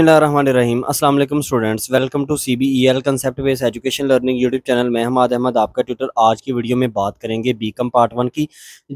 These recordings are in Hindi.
रहीम अस्सलाम वालेकुम students welcome to C B E L concept base education learning YouTube channel में हमाद अहमद आपका ट्यूटर आज की वीडियो में बात करेंगे बी कम पार्ट वन की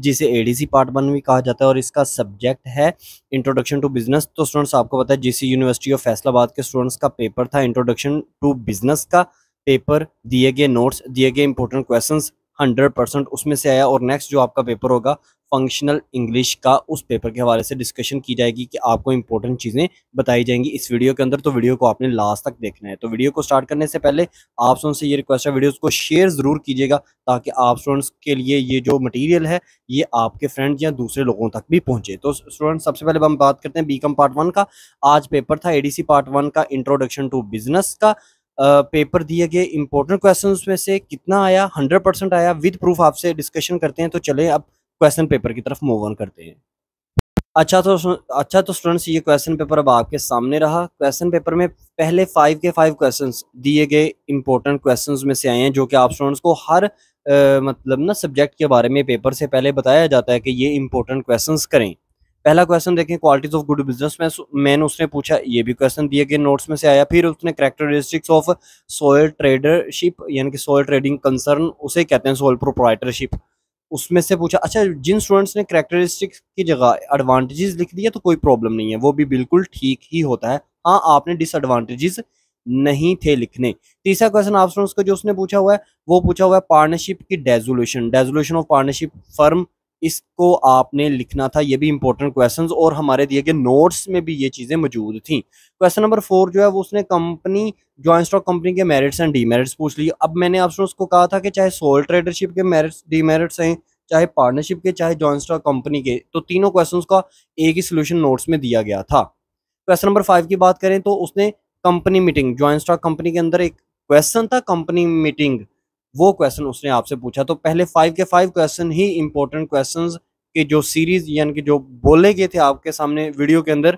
जिसे A D C part one भी कहा जाता है और इसका सब्जेक्ट है इंट्रोडक्शन टू बिजनेस तो स्टूडेंट्स आपको पता है जिस यूनिवर्सिटी ऑफ फैसलाबाद के स्टूडेंट्स का पेपर था इंट्रोडक्शन टू बिजनेस का पेपर दिए गए नोट्स दिए गए इंपॉर्टेंट क्वेश्चंस हंड्रेड परसेंट उसमें से आया और नेक्स्ट जो आपका पेपर होगा फंक्शनल इंग्लिश का उस पेपर के हवाले से डिस्कशन की जाएगी कि आपको इंपॉर्टेंट चीज़ें बताई जाएंगी इस वीडियो के अंदर तो वीडियो को आपने लास्ट तक देखना है तो वीडियो को स्टार्ट करने से पहले आप स्टूडेंट से ये रिक्वेस्ट है वीडियोस को शेयर ज़रूर कीजिएगा ताकि आप स्टूडेंट्स के लिए ये जो मटीरियल है ये आपके फ्रेंड या दूसरे लोगों तक भी पहुँचे तो स्टूडेंट सबसे पहले हम बात करते हैं बी पार्ट वन का आज पेपर था ए पार्ट वन का इंट्रोडक्शन टू बिजनेस का पेपर दिए गए इंपॉर्टेंट क्वेश्चन में से कितना आया हंड्रेड परसेंट आया विद प्रूफ आपसे डिस्कशन करते हैं तो चले अब क्वेश्चन पेपर की तरफ मूव ऑन करते हैं अच्छा तो अच्छा तो स्टूडेंट्स ये क्वेश्चन पेपर अब आपके सामने रहा क्वेश्चन पेपर में पहले फाइव के फाइव क्वेश्चन दिए गए इंपॉर्टेंट क्वेश्चन में से आए हैं जो कि आप स्टूडेंट्स को हर आ, मतलब ना सब्जेक्ट के बारे में पेपर से पहले बताया जाता है कि ये इंपॉर्टेंट क्वेश्चन करें पहला क्वेश्चन देखें qualities of good businessman उसने पूछा ये भी क्वेश्चन दिए गए नोट्स में से आया फिर उसने करेक्टरिस्टिक्स ऑफ सोयल ट्रेडरशिप यानी कि सोयल ट्रेडिंग कंसर्न उसे कहते हैं सोयल प्रोप्राइटरशिप उसमें से पूछा अच्छा जिन स्टूडेंट्स ने करेक्टरिस्टिक्स की जगह एडवांटेजेस लिख दिया तो कोई प्रॉब्लम नहीं है वो भी बिल्कुल ठीक ही होता है हाँ आपने डिसएडवांटेजेस नहीं थे लिखने तीसरा क्वेश्चन आप स्टूडेंट्स का जो उसने पूछा हुआ है वो पूछा हुआ है पार्टनरशिप की dissolution dissolution of partnership firm इसको आपने लिखना था ये भी इंपॉर्टेंट क्वेश्चंस और हमारे दिए गए नोट्स में भी ये चीज़ें मौजूद थी क्वेश्चन नंबर फोर जो है वो उसने कंपनी ज्वाइंट स्टॉक कंपनी के मेरिट्स एंड डीमेरिट्स पूछ लिए अब मैंने आपसे उसको कहा था कि चाहे सोल ट्रेडरशिप के मेरिट्स डीमेरिट्स हैं चाहे पार्टनरशिप के चाहे ज्वाइंट स्टॉक कंपनी के तो तीनों क्वेश्चन का एक ही सोल्यूशन नोट्स में दिया गया था क्वेश्चन नंबर फाइव की बात करें तो उसने company meeting joint stock company के अंदर एक क्वेश्चन था कंपनी मीटिंग वो क्वेश्चन उसने आपसे पूछा तो पहले फाइव के फाइव क्वेश्चन ही इंपॉर्टेंट क्वेश्चन के जो सीरीज यानी कि जो बोले गए थे आपके सामने वीडियो के अंदर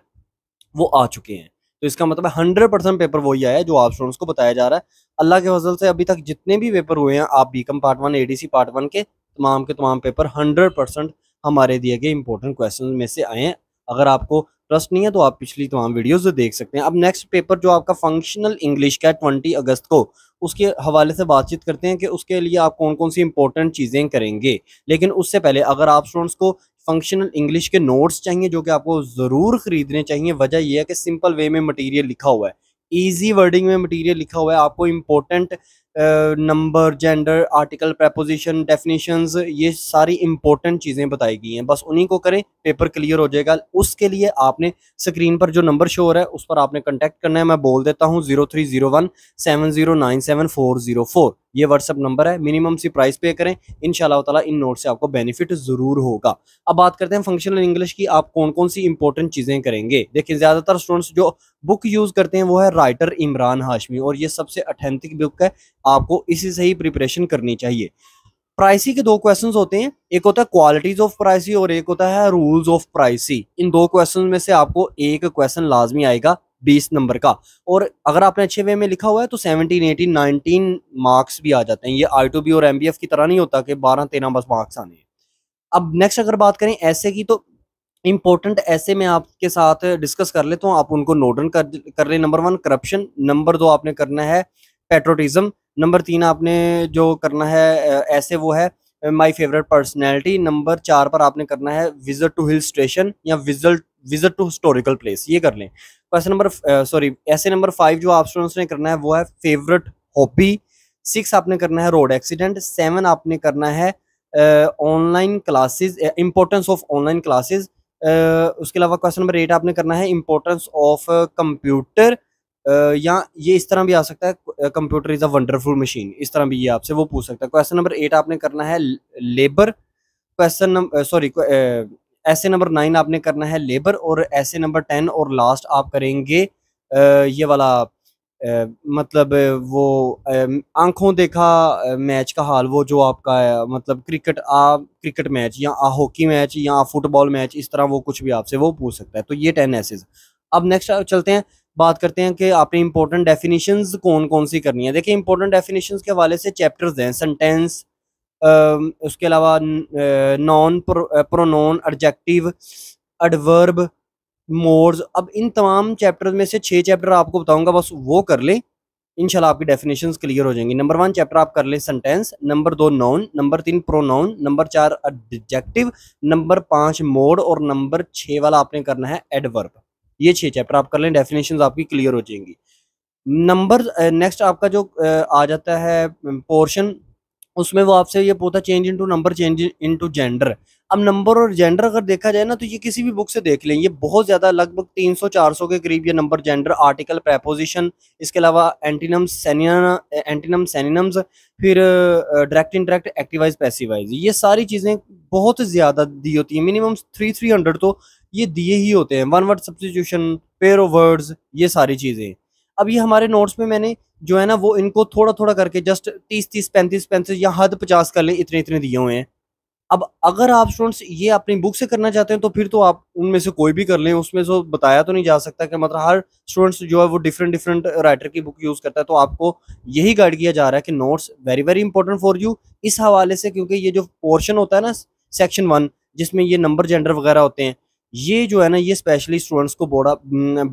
वो आ चुके हैं तो इसका मतलब हंड्रेड परसेंट पेपर वही आया है जो आप स्टूडेंट्स को बताया जा रहा है अल्लाह के फजल से अभी तक जितने भी पेपर हुए हैं आप BCom part one ADC part one के तमाम के तमाम पेपर हंड्रेड परसेंट हमारे दिए गए इंपॉर्टेंट क्वेश्चन में से आए हैं अगर आपको ट्रस्ट नहीं है तो आप पिछली तमाम वीडियोस तो देख सकते हैं अब नेक्स्ट पेपर जो आपका फंक्शनल इंग्लिश का है 20 अगस्त को उसके हवाले से बातचीत करते हैं कि उसके लिए आप कौन कौन सी इंपॉर्टेंट चीज़ें करेंगे लेकिन उससे पहले अगर आप स्टूडेंट्स को फंक्शनल इंग्लिश के नोट्स चाहिए जो कि आपको ज़रूर ख़रीदने चाहिए वजह यह है कि सिंपल वे में मटीरियल लिखा हुआ है ईजी वर्डिंग में मटीरियल लिखा हुआ है आपको important number gender article preposition definitions ये सारी इंपॉर्टेंट चीज़ें बताई गई हैं बस उन्हीं को करें पेपर क्लियर हो जाएगा उसके लिए आपने स्क्रीन पर जो नंबर शो हो रहा है उस पर आपने कॉन्टैक्ट करना है मैं बोल देता हूँ zero three zero one seven zero nine seven four zero four ये व्हाट्सअप नंबर है मिनिमम सी प्राइस पे करें इन इन नोट से आपको बेनिफिट ज़रूर होगा अब बात करते हैं फंक्शनल इंग्लिश की आप कौन कौन सी इंपॉर्टेंट चीज़ें करेंगे देखिए ज़्यादातर स्टूडेंट्स जो बुक यूज़ करते हैं वो है राइटर इमरान हाशमी और ये सबसे अथेंटिक बुक है आपको इसी से ही प्रिपरेशन करनी चाहिए प्राइसी के दो क्वेश्चन होते हैं एक होता है क्वालिटीज ऑफ प्राइसी और एक होता है रूल्स ऑफ प्राइसी इन दो क्वेश्चन में से आपको एक क्वेश्चन लाजमी आएगा बीस नंबर का और अगर आपने अच्छे वे में लिखा हुआ है तो सेवनटीन एटीन नाइनटीन मार्क्स भी आ जाते हैं ये आई टू बी और एम बी एफ की तरह नहीं होता कि बारह तेरह बस मार्क्स आने हैं अब नेक्स्ट अगर बात करें ऐसे की तो इम्पोर्टेंट ऐसे में आपके साथ डिस्कस कर लेता हूँ आप उनको नोट डाउन कर, कर लें नंबर वन करप्शन नंबर दो आपने करना है पेट्रोटिज्म नंबर तीन आपने जो करना है ऐसे वो है माय फेवरेट पर्सनैलिटी नंबर चार पर आपने करना है विजिट टू हिल स्टेशन या visit visit to historical place ये कर लें क्वेश्चन नंबर सॉरी ऐसे नंबर फाइव जो आप स्टूडेंट्स ने करना है वो है फेवरेट हॉबी सिक्स आपने करना है रोड एक्सीडेंट सेवन आपने करना है online classes importance of online classes उसके अलावा क्वेश्चन नंबर एट आपने करना है इंपॉर्टेंस ऑफ कंप्यूटर या ये इस तरह भी आ सकता है computer is a wonderful machine इस तरह भी ये आपसे वो पूछ सकता है क्वेश्चन नंबर एट आपने करना है लेबर क्वेश्चन नंबर सॉरी ऐसे नंबर नाइन आपने करना है लेबर और ऐसे नंबर टेन और लास्ट आप करेंगे ये वाला मतलब वो आंखों देखा मैच का हाल वो जो आपका है मतलब क्रिकेट आ क्रिकेट मैच या आ हॉकी मैच या फुटबॉल मैच इस तरह वो कुछ भी आपसे वो पूछ सकता है तो ये टेन ऐसेज अब नेक्स्ट चलते हैं बात करते हैं कि आपने इंपॉर्टेंट डेफिनेशंस कौन कौन सी करनी है देखिए इंपॉर्टेंट डेफिनेशंस के हवाले से चैप्टर्स हैं सेंटेंस उसके अलावा noun pronoun adjective adverb moods अब इन तमाम चैप्टर में से छः चैप्टर आपको बताऊंगा बस वो कर लें इनशाला आपकी डेफिनेशन क्लियर हो जाएंगी नंबर वन चैप्टर आप कर लें सेंटेंस नंबर दो नॉन नंबर तीन प्रोनाउन नंबर चार एडजेक्टिव नंबर पाँच मोड और नंबर छः वाला आपने करना है एडवर्ब ये छः चैप्टर आप कर लें डेफिनेशन आपकी क्लियर हो जाएंगी नंबर नेक्स्ट आपका जो आ जाता है पोर्शन उसमें वो आपसे ये पूछता change into number change into gender अब नंबर और जेंडर अगर देखा जाए ना तो ये किसी भी बुक से देख लें ये बहुत ज़्यादा लगभग 300-400 के करीब ये नंबर जेंडर आर्टिकल प्रेपोजिशन इसके अलावा एंटीनम्स सेनिना एंटीनम सेनिनम्स फिर डायरेक्ट इंडायरेक्ट एक्टिवाइज पैसिवाइज ये सारी चीज़ें बहुत ज़्यादा दी होती है मिनिमम थ्री थ्री हंड्रेड तो ये दिए ही होते हैं one word substitution pair of words ये सारी चीज़ें अभी हमारे नोट्स में मैंने जो है ना वो इनको थोड़ा थोड़ा करके जस्ट तीस तीस पैंतीस पैंतीस या हद पचास कर लें इतने इतने दिए हुए हैं अब अगर आप स्टूडेंट्स ये अपनी बुक से करना चाहते हैं तो फिर तो आप उनमें से कोई भी कर लें उसमें से बताया तो नहीं जा सकता कि मतलब हर स्टूडेंट्स जो है वो डिफरेंट डिफरेंट राइटर की बुक यूज़ करता है तो आपको यही गाइड किया जा रहा है कि notes very very important for you इस हवाले से क्योंकि ये जो पोर्शन होता है ना सेक्शन वन जिसमें ये नंबर जेंडर वगैरह होते हैं ये जो है ना ये स्पेशली स्टूडेंट्स को बड़ा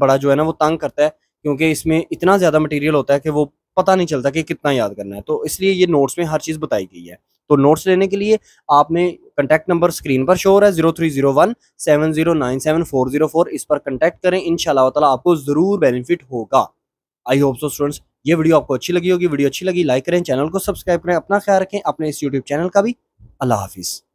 बड़ा जो है ना वो तंग करता है क्योंकि इसमें इतना ज़्यादा मटेरियल होता है कि वो पता नहीं चलता कि कितना याद करना है तो इसलिए ये नोट्स में हर चीज़ बताई गई है तो नोट्स लेने के लिए आपने कंटैक्ट नंबर स्क्रीन पर शोर है zero three zero one seven zero nine seven four zero four इस पर कंटैक्ट करें इन तला आपको ज़रूर बेनिफिट होगा आई होप सो स्टूडेंट्स ये वीडियो आपको अच्छी लगी होगी वीडियो अच्छी लगी लाइक करें चैनल को सब्सक्राइब करें अपना ख्याल रखें अपने इस यूट्यूब चैनल का भी अल्लाह हाफिज़